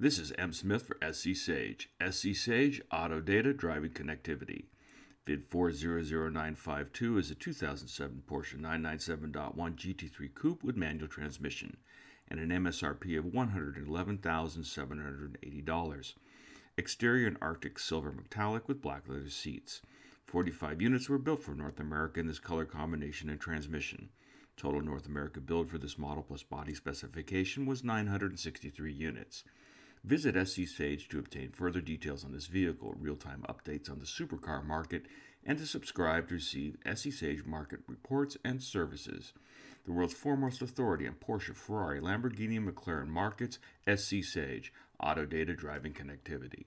This is M. Smith for SC Sage. SC Sage Auto Data Driving Connectivity. VID 400952 is a 2007 Porsche 997.1 GT3 Coupe with manual transmission and an MSRP of $111,780. Exterior and Arctic silver metallic with black leather seats. 45 units were built for North America in this color combination and transmission. Total North America build for this model plus body specification was 963 units. Visit SC Sage to obtain further details on this vehicle, real-time updates on the supercar market, and to subscribe to receive SC Sage market reports and services. The world's foremost authority on Porsche, Ferrari, Lamborghini, and McLaren markets, SC Sage, auto data driving connectivity.